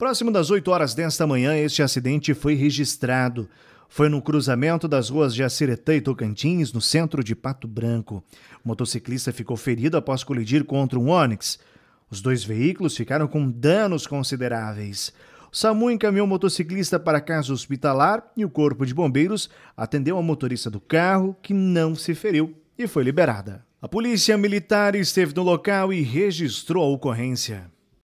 Próximo das 8 horas desta manhã, este acidente foi registrado. Foi no cruzamento das ruas Jaciretã e Tocantins, no centro de Pato Branco. O motociclista ficou ferido após colidir contra um Onix. Os dois veículos ficaram com danos consideráveis. O SAMU encaminhou o motociclista para a casa hospitalar e o Corpo de Bombeiros atendeu a motorista do carro, que não se feriu e foi liberada. A Polícia Militar esteve no local e registrou a ocorrência.